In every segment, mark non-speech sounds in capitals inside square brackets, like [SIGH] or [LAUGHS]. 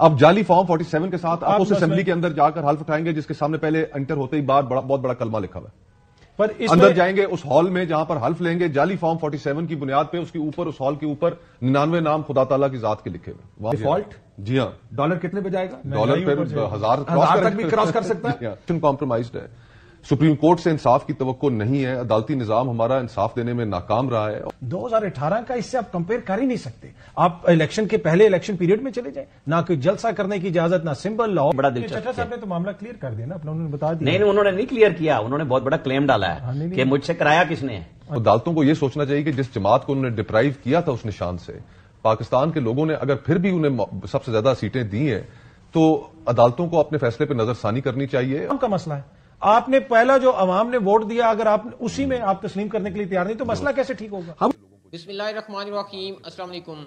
अब जाली फॉर्म 47 के साथ आप, आप उस असेंबली के अंदर जाकर हल्फ उठाएंगे जिसके सामने पहले एंटर होते ही बार बड़ा, बहुत बड़ा कलमा लिखा हुआ पर अंदर जाएंगे उस हॉल में जहां पर हल्फ लेंगे जाली फॉर्म 47 की बुनियाद पे उसके ऊपर उस हॉल के ऊपर निन्यानवे नाम खुदा ताला की जात के लिखे हुए डिफॉल्ट जी हाँ डॉलर कितने पे जाएगा डॉलर पे हजार क्रॉस कर सकता है कॉम्प्रोमाइज [LAUGHS] हाँ। है सुप्रीम कोर्ट से इंसाफ की तो नहीं है अदालती निजाम हमारा इंसाफ देने में नाकाम रहा है 2018 का इससे आप कंपेयर कर ही नहीं सकते आप इलेक्शन के पहले इलेक्शन पीरियड में चले जाए ना कोई जलसा करने की इजाजत ना सिंबल लॉ बड़ा दिलचस्प साहब ने तो मामला क्लियर कर दिया ना अपना उन्होंने बता दिया नहीं उन्होंने नहीं क्लियर किया उन्होंने बहुत बड़ा क्लेम डाला है हाँ, कि मुझसे कराया किसने अदालतों को यह सोचना चाहिए कि जिस जमात को उन्होंने डिप्राइव किया था उस निशान से पाकिस्तान के लोगों ने अगर फिर भी उन्हें सबसे ज्यादा सीटें दी हैं तो अदालतों को अपने फैसले पर नजरसानी करनी चाहिए उनका मसला है आपने पहला जो अवाम ने वोट दिया अगर आप उसी में आप तस्लीम करने के लिए तैयार नहीं तो मसला हाँ। कैसे ठीक होगा हम बिस्मिल्लाम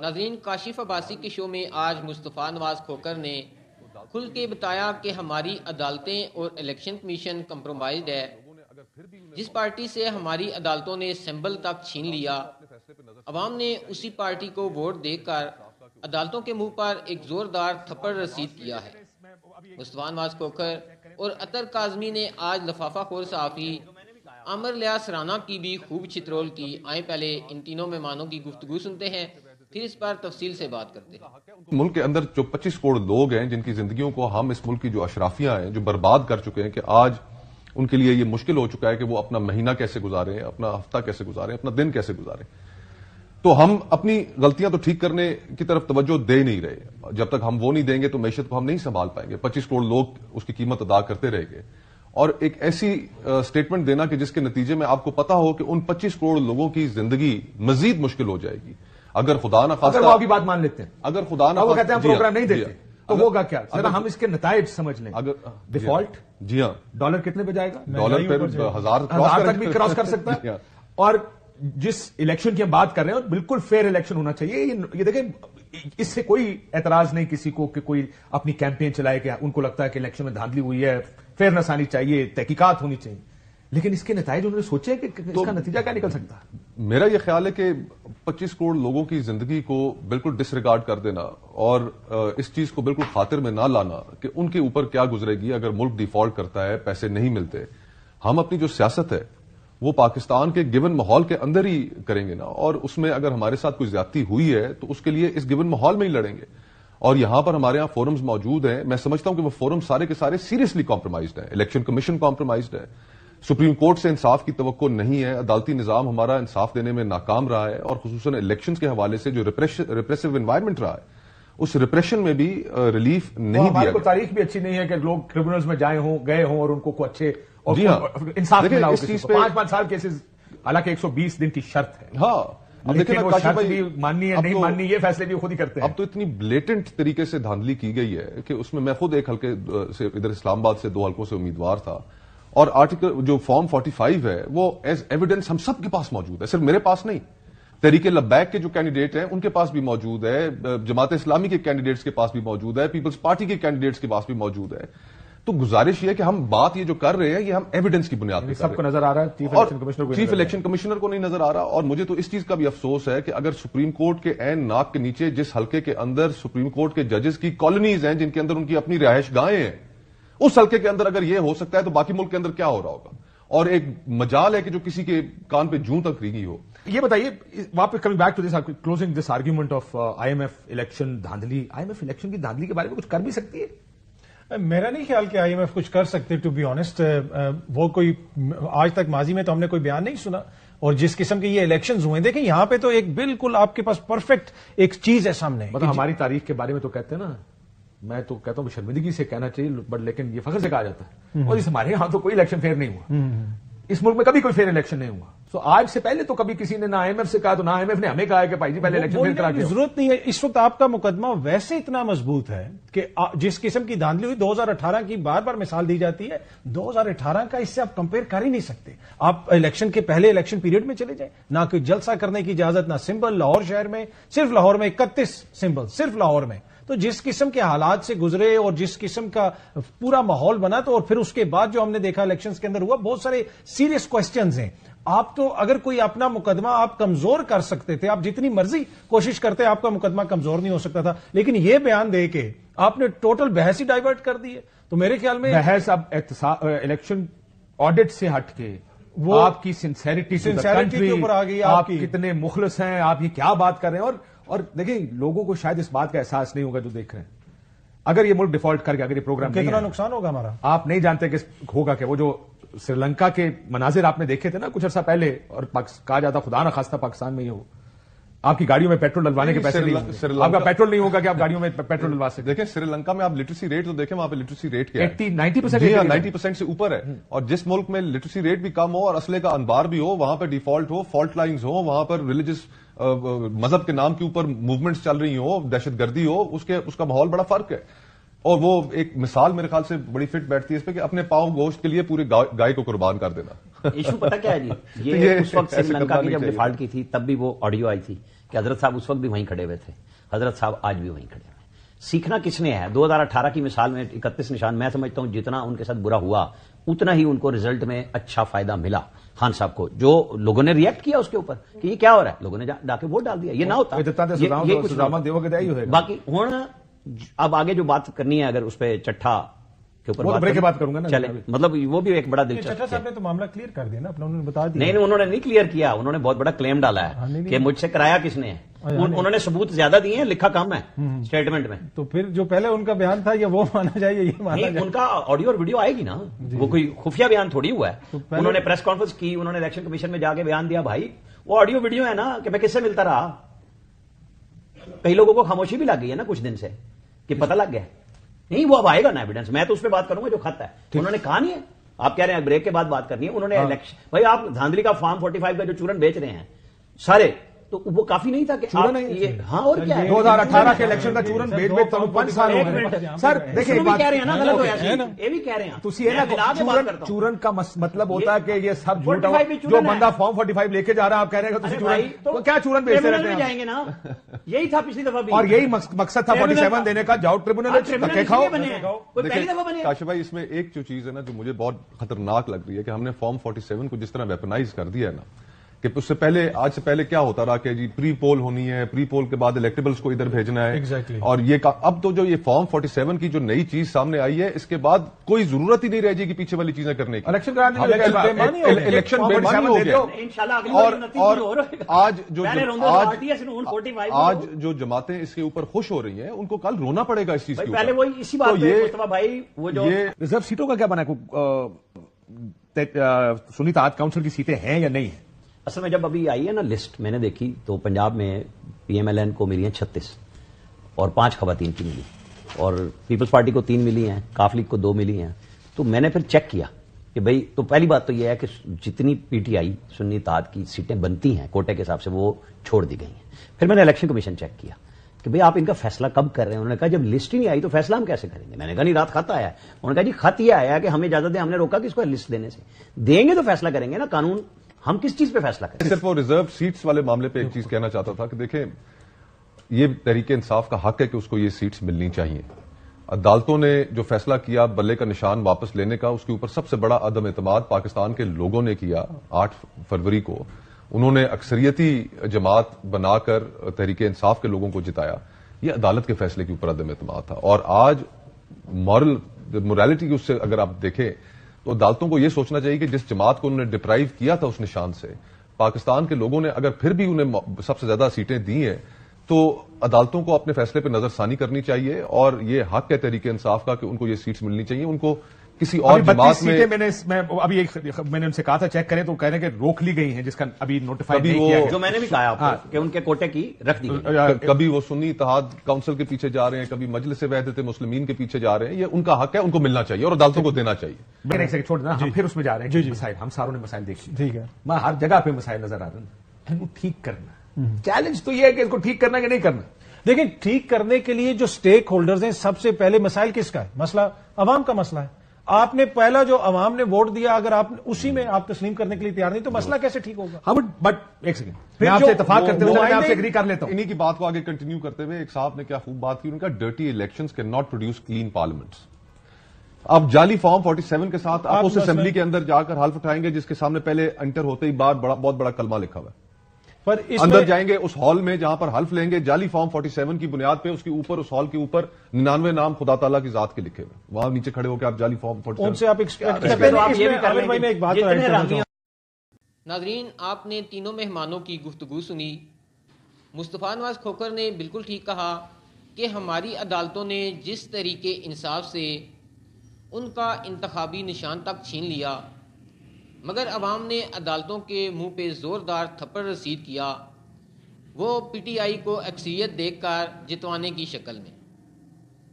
नाजरीन काशिफ अब्बासी के शो में आज मुस्तफ़ा नवाज खोकर ने खुल के बताया कि हमारी अदालतें और इलेक्शन कमीशन कम्प्रोमाइज है जिस पार्टी से हमारी अदालतों ने सिंबल तक छीन लिया अवाम ने उसी पार्टी को वोट देकर अदालतों के मुंह पर एक जोरदार थप्पड़ रसीद किया है मुस्तफ़ा नवाज खोकर और अतर काजमी ने आज लफाफा खोर सहाफ़ी अमर लिया सराना की भी खूब चित्रोल की आए पहले इन तीनों मेहमानों की गुफ्तु सुनते हैं फिर इस पर तफसील से बात करते हैं मुल्क के अंदर जो 25 करोड़ लोग हैं जिनकी जिंदगियों को हम इस मुल्क की जो अशराफियां हैं जो बर्बाद कर चुके हैं कि आज उनके लिए ये मुश्किल हो चुका है कि वो अपना महीना कैसे गुजारे अपना हफ्ता कैसे गुजारे अपना दिन कैसे गुजारे तो हम अपनी गलतियां तो ठीक करने की तरफ तवज्जो दे नहीं रहे जब तक हम वो नहीं देंगे तो मैशत को हम नहीं संभाल पाएंगे पच्चीस करोड़ लोग उसकी कीमत अदा करते रहेंगे और एक ऐसी स्टेटमेंट देना कि जिसके नतीजे में आपको पता हो कि उन 25 करोड़ लोगों की जिंदगी मजीद मुश्किल हो जाएगी अगर खुदा ना खास आपकी बात मान लेते हैं अगर खुदा ना कहते हैं प्रोग्राम हाँ, नहीं देते हाँ। तो होगा क्या अगर हम इसके नतज समझ लें अगर डिफॉल्ट जी हाँ डॉलर कितने पे जाएगा डॉलर पर हजार तक भी क्रॉस कर [LAUGHS] सकता है हाँ। और जिस इलेक्शन की हम बात कर रहे हैं और बिल्कुल फेयर इलेक्शन होना चाहिए ये, देखें इससे कोई एतराज नहीं किसी को कि कोई अपनी कैंपेन चलाए कि उनको लगता है कि इलेक्शन में धांधली हुई है फेयरनेस आनी चाहिए तहकीकत होनी चाहिए लेकिन इसके नतज उन्होंने सोचे कि तो इसका नतीजा क्या निकल सकता मेरा यह ख्याल है कि 25 करोड़ लोगों की जिंदगी को बिल्कुल डिसरिगार्ड कर देना और इस चीज को बिल्कुल खातिर में ना लाना कि उनके ऊपर क्या गुजरेगी अगर मुल्क डिफॉल्ट करता है पैसे नहीं मिलते हम अपनी जो सियासत है वो पाकिस्तान के गिवन माहौल के अंदर ही करेंगे ना और उसमें अगर हमारे साथ कोई ज्यादा हुई है तो उसके लिए इस गिवन माहौल में ही लड़ेंगे और यहां पर हमारे यहां फोरम्स मौजूद हैं मैं समझता हूं कि वो फोरम सारे के सारे सीरियसली कॉम्प्रोमाइज हैं इलेक्शन कमीशन कॉम्प्रोमाइज है सुप्रीम कोर्ट से इंसाफ की तो नहीं है अदालती निजाम हमारा इंसाफ देने में नाकाम रहा है और खसूस इलेक्शन के हवाले से जो रिप्रेसिव इन्वायरमेंट रहा है उस रिप्रेशन में भी रिलीफ नहीं दिया तारीख भी अच्छी नहीं है कि लोग ट्रिब्यूनल में जाए हों गए हों और उनको अच्छे और हाँ। इंसाफ मिला पांच पांच साल केसेस हालांकि 120 दिन की शर्त है हाँ लेकिन वो शर्त भी माननी है नहीं तो- माननी ये फैसले भी खुद ही करते हैं अब तो इतनी ब्लेटेंट तरीके से धांधली की गई है कि उसमें मैं खुद एक हल्के से इधर इस्लामाबाद से दो हल्कों से उम्मीदवार था और आर्टिकल जो फॉर्म 45 है वो एज एविडेंस हम सबके पास मौजूद है सिर्फ मेरे पास नहीं तरीके लब्बैक के जो कैंडिडेट हैं उनके पास भी मौजूद है जमात इस्लामी के कैंडिडेट्स के पास भी मौजूद है पीपल्स पार्टी के कैंडिडेट्स के पास भी मौजूद है तो गुजारिश यह कि हम बात ये जो कर रहे हैं ये हम एविडेंस की बुनियाद पर सबको नजर आ रहा है chief election commissioner chief election commissioner को नहीं नजर आ रहा और मुझे तो इस चीज का भी अफसोस है कि अगर सुप्रीम कोर्ट के एन नाक के नीचे जिस हल्के के अंदर सुप्रीम कोर्ट के जजेस की कॉलोनीज हैं जिनके अंदर उनकी अपनी रिहायश गायें हैं उस हल्के के अंदर अगर ये हो सकता है तो बाकी मुल्क के अंदर क्या हो रहा होगा और एक मजाल है कि जो किसी के कान पे जू तक रीगी हो ये बताइए वापस coming back to this closing this argument of IMF election धांधली आईएमएफ इलेक्शन की धांधली के बारे में कुछ कर भी सकती है मेरा नहीं ख्याल कि आईएमएफ कुछ कर सकते टू बी ऑनेस्ट वो कोई आज तक माजी में तो हमने कोई बयान नहीं सुना और जिस किस्म के ये इलेक्शंस हुए देखें यहां पे तो एक बिल्कुल आपके पास परफेक्ट एक चीज है सामने मतलब हमारी तारीख के बारे में तो कहते हैं ना मैं तो कहता हूं शर्मिंदगी से कहना चाहिए बट लेकिन ये फखर से कहा जाता है हम्म। और इस हमारे यहां तो कोई इलेक्शन फेयर नहीं हुआ हम्म। इस मुल्क में कभी कोई फेयर इलेक्शन नहीं हुआ तो आज से पहले तो कभी किसी ने ना आईएमएफ से कहा तो ना आईएमएफ ने हमें कहा है कि भाई जी पहले इलेक्शन में करा जरूरत नहीं है इस वक्त आपका मुकदमा वैसे इतना मजबूत है कि जिस किस्म की धांधली हुई 2018 की बार बार मिसाल दी जाती है 2018 का इससे आप कंपेयर कर ही नहीं सकते आप इलेक्शन के पहले इलेक्शन पीरियड में चले जाए ना कोई जलसा करने की इजाजत ना सिंबल लाहौर शहर में सिर्फ लाहौर में इकतीस सिंबल सिर्फ लाहौर में तो जिस किस्म के हालात से गुजरे और जिस किस्म का पूरा माहौल बना तो और फिर उसके बाद जो हमने देखा इलेक्शन के अंदर हुआ बहुत सारे सीरियस क्वेश्चन हैं आप तो अगर कोई अपना मुकदमा आप कमजोर कर सकते थे आप जितनी मर्जी कोशिश करते आपका मुकदमा कमजोर नहीं हो सकता था लेकिन यह बयान दे के आपने टोटल बहस ही डाइवर्ट कर दी है तो मेरे ख्याल में बहस अब इलेक्शन ऑडिट से हटके वो आपकी सिंसेरिटी सिंसेरिटी के ऊपर आ गई आप कितने मुखलस हैं आप ये क्या बात कर रहे हैं और और देखिए लोगों को शायद इस बात का एहसास नहीं होगा जो देख रहे हैं अगर ये मुल्क डिफॉल्ट करके अगर ये प्रोग्राम तो कितना नुकसान होगा हमारा आप नहीं जानते कि होगा क्या वो जो श्रीलंका के मनाजिर आपने देखे थे ना कुछ अर्सा पहले और कहा जाता खुदा न खास्ता पाकिस्तान में ही हो आपकी गाड़ियों में पेट्रोल डलवाने के पैसे नहीं आपका पेट्रोल नहीं होगा कि आप गाड़ियों में पेट्रोल डलवा सकते देखिए श्रीलंका में आप लिटरेसी रेट तो देखें वहां पे लिटरेसी रेट क्या है नाइन्टी परसेंट हाँ, नाइन्टी परसेंट से ऊपर है हम्म। और जिस मुल्क में लिटरेसी रेट भी कम हो और असले का अनबार भी हो वहां पर डिफॉल्ट हो फॉल्ट लाइन्स हो वहां पर रिलीजियस मजहब के नाम के ऊपर मूवमेंट्स चल रही हो दहशतगर्दी हो उसके उसका माहौल बड़ा फर्क है और वो एक मिसाल मेरे ख्याल से बड़ी फिट बैठती है इस पर कि अपने पाव गोश्त के लिए पूरी गाय को कुर्बान कर देना इशू पता क्या है जी [LAUGHS] ये, ये उस वक्त श्रीलंका की जब डिफॉल्ट की थी तब भी वो ऑडियो आई थी कि हजरत साहब उस वक्त भी वहीं खड़े हुए थे हजरत साहब आज भी वहीं खड़े हुए सीखना किसने है 2018 की मिसाल में इकतीस निशान मैं समझता हूं जितना उनके साथ बुरा हुआ उतना ही उनको रिजल्ट में अच्छा फायदा मिला खान साहब को जो लोगों ने रिएक्ट किया उसके ऊपर कि ये क्या हो रहा है लोगों ने जाके वोट डाल दिया ये ना होता ये, ये, ये बाकी हूं अब आगे जो बात करनी है अगर उस पर चट्ठा के ऊपर बात, के बात करूंगा ना चले मतलब वो भी एक बड़ा दिलचस्प चट्ठा साहब ने तो मामला क्लियर कर दिया ना अपना उन्होंने बता दिया नहीं उन्होंने नहीं क्लियर किया उन्होंने बहुत बड़ा क्लेम डाला है हाँ, कि मुझसे कराया किसने हाँ, उन्होंने सबूत ज्यादा दिए हैं लिखा कम है स्टेटमेंट हम्म। में तो फिर जो पहले उनका बयान था या वो माना जाए ये माना जाए उनका ऑडियो और वीडियो आएगी ना वो कोई खुफिया बयान थोड़ी हुआ है तो उन्होंने प्रेस कॉन्फ्रेंस की उन्होंने इलेक्शन कमीशन में जाके बयान दिया भाई वो ऑडियो वीडियो है ना कि मैं किससे मिलता रहा कई लोगों को खामोशी भी लग गई है ना कुछ दिन से कि पता लग गया नहीं वो अब आएगा ना एविडेंस मैं तो उस पर बात करूंगा जो खत है उन्होंने कहा नहीं है आप कह रहे हैं ब्रेक के बाद बात करनी है उन्होंने इलेक्शन हाँ। भाई आप धांधली का फॉर्म फोर्टी फाइव का जो चूरन बेच रहे हैं सारे तो वो काफी नहीं था कि चूरन ये हाँ और क्या दो हजार अठारह के इलेक्शन का चूरन भेज तो पांच साल हो गए सर देखिए हाँ, ये भी कह रहे हैं ना गलत हो यार ये भी कह रहे हैं ਤੁਸੀਂ ਇਹ ना चूरन चूरन का मतलब होता है कि ये सब झूठ जो बंदा फॉर्म 45 लेके जा रहा है आप कह रहे हैं ਤੁਸੀਂ चूरन तो तो क्या चूरन बेच रहे हैं जाएंगे ना यही था पिछली दफा भी और यही मकसद था 47 देने का जाओ ट्रिब्यूनल धक्के खाओ भाई इसमें एक जो चीज है ना जो मुझे बहुत खतरनाक लग रही है कि हमने फॉर्म 47 को जिस तरह वेपनाइज कर दिया है ना कि उससे पहले आज से पहले क्या होता रहा कि जी प्री पोल होनी है प्री पोल के बाद इलेक्टेबल्स को इधर भेजना है exactly. और ये अब तो जो ये फॉर्म 47 की जो नई चीज सामने आई है इसके बाद कोई जरूरत ही नहीं रह जाएगी पीछे वाली चीजें करने की इलेक्शन इलेक्शन बेमानी हो गया और आज जो आज जो जमातें इसके ऊपर खुश हो रही है उनको कल रोना पड़ेगा इस चीज पहले वो इसी बात तो ये भाई ये रिजर्व सीटों का क्या बना सुनीता आज काउंसिल की सीटें हैं या नहीं है असल में जब अभी आई है ना लिस्ट मैंने देखी तो पंजाब में पीएमएलएन को मिली है छत्तीस और पांच खवतिन की मिली और पीपल्स पार्टी को तीन मिली हैं काफ लीग को दो मिली हैं तो मैंने फिर चेक किया कि भाई तो पहली बात तो यह है कि जितनी पीटीआई सुन्नी ताद की सीटें बनती हैं कोटे के हिसाब से वो छोड़ दी गई हैं फिर मैंने इलेक्शन कमीशन चेक किया कि भाई आप इनका फैसला कब कर रहे हैं उन्होंने कहा जब लिस्ट ही नहीं आई तो फैसला हम कैसे करेंगे मैंने कहा नहीं रात खत आया उन्होंने कहा जी खत ये आया कि हमें इजाजत दें हमने रोका कि इसको लिस्ट देने से देंगे तो फैसला करेंगे ना कानून हम किस चीज पे फैसला करें सिर्फ वो रिजर्व सीट्स वाले मामले पे एक चीज कहना चाहता था कि देखें ये तरीके इंसाफ का हक है कि उसको ये सीट्स मिलनी चाहिए अदालतों ने जो फैसला किया बल्ले का निशान वापस लेने का उसके ऊपर सबसे बड़ा अदम अतमाद पाकिस्तान के लोगों ने किया आठ फरवरी को उन्होंने अक्सरियती जमात बनाकर तहरीक इंसाफ के लोगों को जिताया ये अदालत के फैसले के ऊपर अदम एतम था और आज मॉरल मोरालिटी उससे अगर आप देखें तो अदालतों को यह सोचना चाहिए कि जिस जमात को उन्होंने डिप्राइव किया था उस निशान से पाकिस्तान के लोगों ने अगर फिर भी उन्हें सबसे ज्यादा सीटें दी हैं तो अदालतों को अपने फैसले पर नजरसानी करनी चाहिए और ये हक है तरीके इंसाफ का कि उनको ये सीट्स मिलनी चाहिए उनको किसी और जमात में मैंने मैं अभी एक मैंने उनसे कहा था चेक करें तो कह रहे हैं कि रोक ली गई हैं जिसका अभी नोटिफाई नहीं किया जो मैंने भी कहा हाँ, कि उनके कोटे की रख दी कभी वो सुन्नी इतिहाद काउंसिल के पीछे जा रहे हैं कभी मजलिस वहदत मुस्लिमीन के पीछे जा रहे हैं ये उनका हक है उनको मिलना चाहिए और अदालतों को देना चाहिए छोड़ देना फिर उसमें जा रहे हैं मिसाइल हम सारों ने मिसाइल देखी ठीक है मैं हर जगह पे मिसाइल नजर आ रहे हैं इनको ठीक करना चैलेंज हम्म। तो ये है कि इसको ठीक करना कि नहीं करना देखिए ठीक करने के लिए जो स्टेक होल्डर्स हैं सबसे पहले मसाइल किसका है मसला अवाम का मसला है आपने पहला जो अवाम ने वोट दिया अगर आप उसी में आप तस्लीम करने के लिए तैयार नहीं तो मसला कैसे ठीक होगा बट हाँ, एक सेकंड आपसे इतफाक करते हुए आपसे एग्री कर लेता हूं इन्हीं की बात को आगे कंटिन्यू करते हुए एक साहब ने क्या खूब बात की उनका dirty election can not produce clean parliaments आप जाली फॉर्म 47 के साथ आप, आप उस असेंबली के अंदर जाकर हाल उठाएंगे जिसके सामने पहले एंटर होते ही बार बड़ा बहुत बड़ा कलमा लिखा हुआ है पर इस अंदर जाएंगे उस हॉल में जहां पर हल्फ लेंगे जाली फॉर्म 47 की बुनियाद पे उसके ऊपर उस हॉल के ऊपर निन्यानवे नाम खुदा ताला की जात के लिखे हुए वहां नीचे खड़े होकर आप जाली फॉर्म फोर्टी उनसे आप एक्सपेक्ट करते हैं तो नाजरीन आपने तीनों मेहमानों की गुफ्तगु सुनी मुस्तफ़ा नवाज खोकर ने बिल्कुल ठीक कहा कि हमारी अदालतों ने जिस तरीके इंसाफ से उनका इंतबी निशान तक छीन लिया मगर अवाम ने अदालतों के मुंह पे ज़ोरदार थप्पड़ रसीद किया वो पीटीआई को अक्सरियत देखकर जितवाने की शक्ल में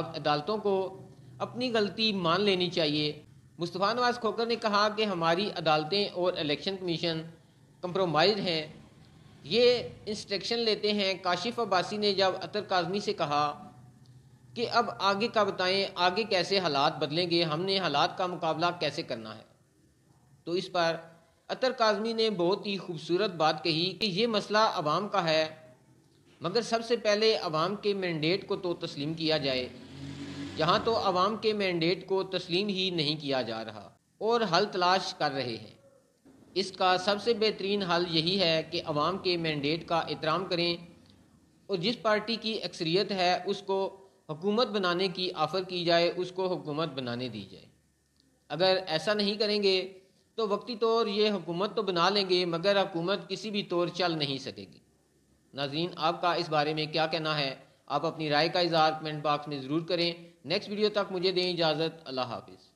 अब अदालतों को अपनी गलती मान लेनी चाहिए मुस्तफ़ा नवाज़ खोकर ने कहा कि हमारी अदालतें और इलेक्शन कमीशन कंप्रोमाइज हैं ये इंस्ट्रक्शन लेते हैं काशिफ अब्बासी ने जब अतर काजमी से कहा कि अब आगे का बताएं आगे कैसे हालात बदलेंगे हमने हालात का मुकाबला कैसे करना है तो इस पर अतर काजमी ने बहुत ही खूबसूरत बात कही कि ये मसला अवाम का है मगर सबसे पहले अवाम के मैंडेट को तो तस्लीम किया जाए यहाँ तो अवाम के मैंडेट को तस्लीम ही नहीं किया जा रहा और हल तलाश कर रहे हैं इसका सबसे बेहतरीन हल यही है कि अवाम के मैंडेट का एहतराम करें और जिस पार्टी की अक्सरियत है उसको हुकूमत बनाने की आफर की जाए उसको हुकूमत बनाने दी जाए अगर ऐसा नहीं करेंगे तो वक्ती तौर ये हुकूमत तो बना लेंगे मगर हुकूमत किसी भी तौर चल नहीं सकेगी नाजीन आपका इस बारे में क्या कहना है आप अपनी राय का इजहार कमेंट बॉक्स में ज़रूर करें नेक्स्ट वीडियो तक मुझे दें इजाज़त अल्लाह हाफिज़